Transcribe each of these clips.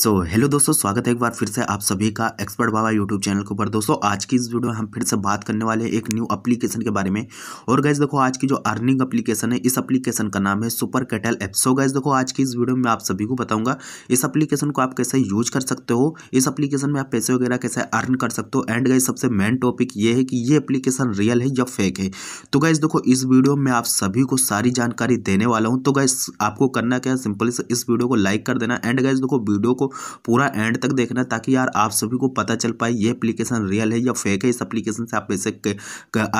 सो so, hello दोस्तों स्वागत है एक बार फिर से आप सभी का एक्सपर्ट बाबा यूट्यूब चैनल के ऊपर दोस्तों आज की इस वीडियो में हम फिर से बात करने वाले हैं एक न्यू एप्लीकेशन के बारे में और गैस देखो आज की जो अर्निंग एप्लीकेशन है इस एप्लीकेशन का नाम है super cattle app so guys देखो आज की इस वीडियो में आप सभी को बताऊंगा इस एप्लीकेशन को आप कैसे यूज कर सकते हो इस एप्लीकेशन में आप पैसे वगैरह कैसे अर्न कर सकते हो एंड गैस सबसे मेन टॉपिक ये है कि ये एप्लीकेशन रियल है या फेक है तो गैस देखो इस वीडियो में आप सभी को सारी जानकारी देने वाला हूँ तो गैस आपको करना क्या सिंपल इस वीडियो को लाइक कर देना एंड गैस देखो वीडियो को पूरा एंड तक देखना ताकि यार आप सभी को पता चल पाए ये एप्लीकेशन रियल है या फेक है इस एप्लीकेशन से आप पैसे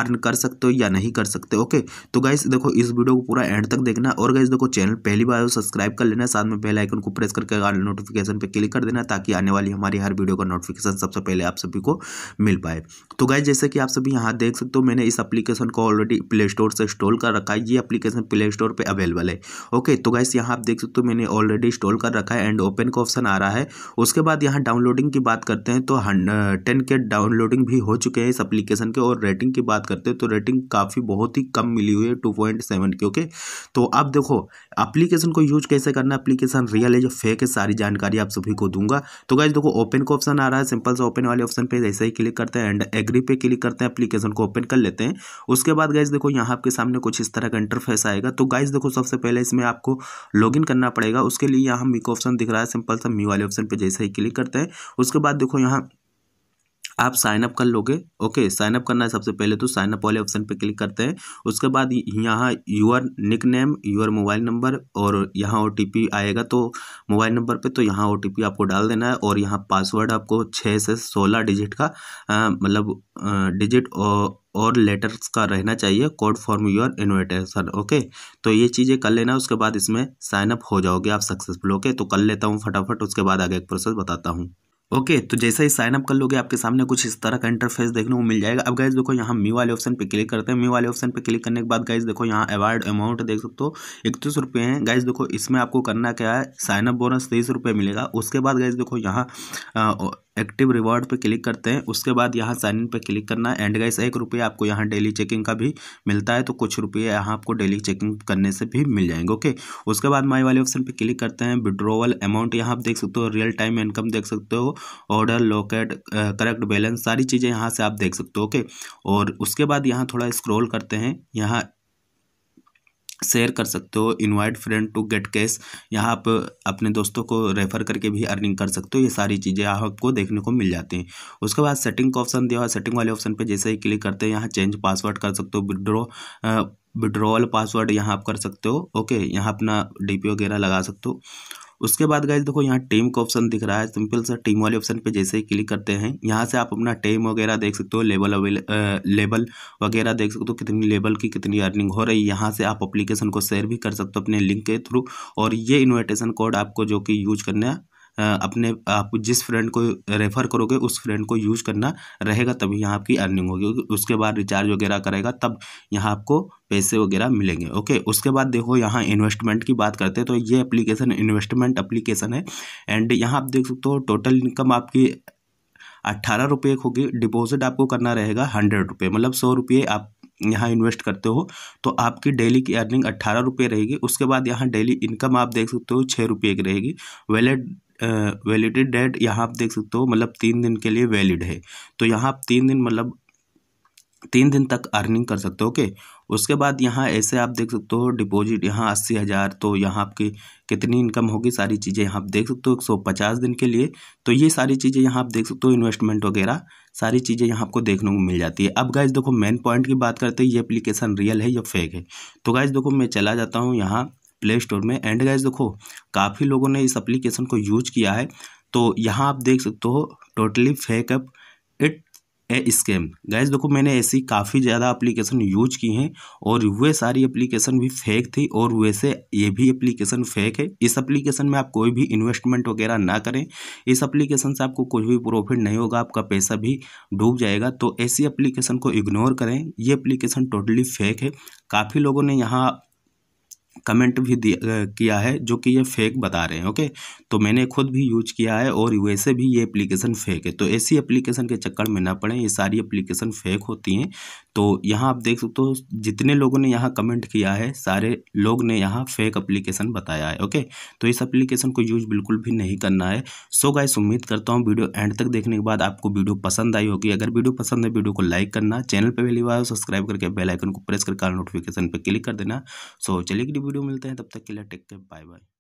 अर्न कर सकते हो या नहीं कर सकते ओके तो गाइस देखो इस वीडियो को पूरा एंड तक देखना और गाइस देखो चैनल पहली बार सब्सक्राइब कर लेना साथ में पहले आइकन को प्रेस करके नोटिफिकेशन पर क्लिक कर देना ताकि आने वाली हमारी हर वीडियो का नोटिफिकेशन सबसे पहले आप सभी को मिल पाए तो गाइस जैसे कि आप सभी यहाँ देख सकते हो मैंने इस एप्लीकेशन को ऑलरेडी प्ले स्टोर से इंस्टॉल कर रखा है ये एप्लीकेशन प्ले स्टोर पर अवेलेबल है ओके तो गाइस यहाँ आप देख सकते हो मैंने ऑलरेडी इंस्टॉल कर रखा है एंड ओपन का ऑप्शन आ आ रहा है उसके बाद यहाँ डाउनलोडिंग की बात करते हैं तो टेन के डाउनलोडिंग भी हो चुके हैं इस अप्लीकेशन के और रेटिंग की बात करते हैं तो रेटिंग काफ़ी बहुत ही कम मिली हुई है टू पॉइंट सेवन की ओके तो अब देखो अप्लीकेशन को यूज कैसे करना अप्लीकेशन रियल है जो फेक है सारी जानकारी आप सभी को दूंगा तो गाइज देखो ओपन का ऑप्शन आ रहा है सिंपल से ओपन वाले ऑप्शन पर ऐसे ही क्लिक करते हैं एंड एग्री पे क्लिक करते हैं अप्लीकेशन को ओपन कर लेते हैं उसके बाद गाइज देखो यहाँ आपके सामने कुछ इस तरह का इंटरफेस आएगा तो गाइज देखो सबसे पहले इसमें आपको लॉग करना पड़ेगा उसके लिए यहाँ मी का ऑप्शन दिख रहा है सिंपल सा मी मेन्यू वाले ऑप्शन पर जैसे ही क्लिक करते हैं उसके बाद देखो यहाँ आप साइनअप कर लोगे ओके साइनअप करना है सबसे पहले तो साइनअप वाले ऑप्शन पे क्लिक करते हैं उसके बाद यहाँ your nickname your mobile number और यहाँ ओ आएगा तो मोबाइल नंबर पे तो यहाँ ओ आपको डाल देना है और यहाँ पासवर्ड आपको छः से सोलह डिजिट का मतलब डिजिट और और लेटर्स का रहना चाहिए code form your invitation okay तो ये चीज़ें कर लेना उसके बाद इसमें साइनअप हो जाओगे आप सक्सेसफुल ओके तो कर लेता हूँ फटाफट उसके बाद आगे एक प्रोसेस बताता हूँ ओके okay, तो जैसे ही साइनअप कर लोगे आपके सामने कुछ इस तरह का इंटरफेस देखने को मिल जाएगा अब गाइज देखो यहाँ मी वाले ऑप्शन पे क्लिक करते हैं मी वाले ऑप्शन पे क्लिक करने के बाद गाइज देखो यहाँ अवार्ड अमाउंट देख सकते हो इकतीस रुपये हैं गाइज देखो इसमें आपको करना क्या है साइनअप बोनस तेईस रुपये मिलेगा उसके बाद गाइज देखो यहाँ एक्टिव रिवॉर्ड पर क्लिक करते हैं उसके बाद यहाँ साइन इन पर क्लिक करना है एंड गाइस एक रुपये आपको यहाँ डेली चेकिंग का भी मिलता है तो कुछ रुपये यहाँ आपको डेली चेकिंग करने से भी मिल जाएंगे ओके उसके बाद माई वाले ऑप्शन पर क्लिक करते हैं विड्रोवल अमाउंट यहाँ आप देख सकते हो रियल टाइम इनकम देख सकते हो ऑर्डर लोकेट करेक्ट बैलेंस सारी चीज़ें यहाँ से आप देख सकते हो ओके और उसके बाद यहाँ थोड़ा स्क्रोल करते हैं यहाँ शेयर कर सकते हो invite friend to get cash यहाँ आप अपने दोस्तों को रेफर करके भी अर्निंग कर सकते हो ये सारी चीज़ें आपको देखने को मिल जाती हैं उसके बाद सेटिंग का ऑप्शन दिया हुआ सेटिंग वाले ऑप्शन पे जैसे ही क्लिक करते हैं यहाँ चेंज पासवर्ड कर सकते हो विड्रो विड्रॉल पासवर्ड यहाँ आप कर सकते हो ओके यहाँ अपना डी वगैरह लगा सकते हो उसके बाद गाइज देखो यहाँ टीम का ऑप्शन दिख रहा है सिंपल सा टीम वाले ऑप्शन पे जैसे ही क्लिक करते हैं यहाँ से आप अपना टीम वगैरह देख सकते हो लेवल लेवल वगैरह देख सकते हो कितनी लेवल की कितनी अर्निंग हो रही है यहाँ से आप अप्लीकेशन को शेयर भी कर सकते हो अपने लिंक के थ्रू और ये इन्विटेशन कोड आपको जो कि यूज करना है अपने आप जिस फ्रेंड को रेफ़र करोगे उस फ्रेंड को यूज़ करना रहेगा तभी यहाँ आपकी अर्निंग होगी उसके बाद रिचार्ज वगैरह करेगा तब यहाँ आपको पैसे वगैरह मिलेंगे ओके उसके बाद देखो यहाँ इन्वेस्टमेंट की बात करते हैं तो ये एप्लीकेशन इन्वेस्टमेंट एप्लीकेशन है एंड यहाँ आप देख सकते हो टोटल इनकम आपकी अट्ठारह रुपये होगी डिपॉजिट आपको करना रहेगा हंड्रेड रुपये मतलब सौ रुपये आप यहाँ इन्वेस्ट करते हो तो आपकी डेली की अर्निंग अट्ठारह रुपये रहेगी उसके बाद यहाँ डेली इनकम आप देख सकते हो छः रुपये की रहेगी वैलेट वैलिडेड डेट यहाँ आप देख सकते हो मतलब तीन दिन के लिए वैलिड है तो यहाँ आप तीन दिन मतलब तीन दिन तक अर्निंग कर सकते हो ओके उसके बाद यहाँ ऐसे आप देख सकते हो डिपॉजिट यहाँ अस्सी हज़ार तो यहाँ आपकी कितनी इनकम होगी सारी चीज़ें यहाँ आप देख सकते हो एक सौ पचास दिन के लिए तो ये सारी चीज़ें यहाँ आप देख सकते हो इन्वेस्टमेंट वगैरह सारी चीज़ें यहाँ आपको देखने को मिल जाती है अब गाइज देखो मेन पॉइंट की बात करते हैं ये अप्लीकेशन रियल है या फेक है तो गाइज देखो मैं चला जाता हूँ यहाँ प्ले स्टोर में एंड गाइज देखो काफ़ी लोगों ने इस एप्लीकेशन को यूज किया है तो यहाँ आप देख सकते हो totally fake app it a scam guys देखो मैंने ऐसी काफ़ी ज़्यादा एप्लीकेशन यूज की हैं और वे सारी एप्लीकेशन भी फेक थी और वैसे ये भी एप्लीकेशन फेक है इस एप्लीकेशन में आप कोई भी इन्वेस्टमेंट वगैरह ना करें इस एप्लीकेशन से आपको कुछ भी प्रॉफिट नहीं होगा आपका पैसा भी डूब जाएगा तो ऐसी एप्लीकेशन को इग्नोर करें ये एप्लीकेशन टोटली फेक है काफ़ी लोगों ने यहाँ कमेंट भी दिया किया है जो कि ये फेक बता रहे हैं ओके तो मैंने खुद भी यूज किया है और वैसे भी ये एप्लीकेशन फेक है तो ऐसी एप्लीकेशन के चक्कर में ना पड़े ये सारी एप्लीकेशन फेक होती हैं तो यहाँ आप देख सकते हो जितने लोगों ने यहाँ कमेंट किया है सारे लोग ने यहाँ फेक अप्लीकेशन बताया है ओके तो इस अप्लीकेशन को यूज बिल्कुल भी नहीं करना है सो गाइस उम्मीद करता हूँ वीडियो एंड तक देखने के बाद आपको वीडियो पसंद आई होगी अगर वीडियो पसंद है वीडियो को लाइक करना चैनल पर पहली बार सब्सक्राइब करके बेलाइकन को प्रेस करके नोटिफिकेशन पर क्लिक कर देना सो चलिए वीडियो मिलते हैं तब तक के लिए टेक केयर बाय बाय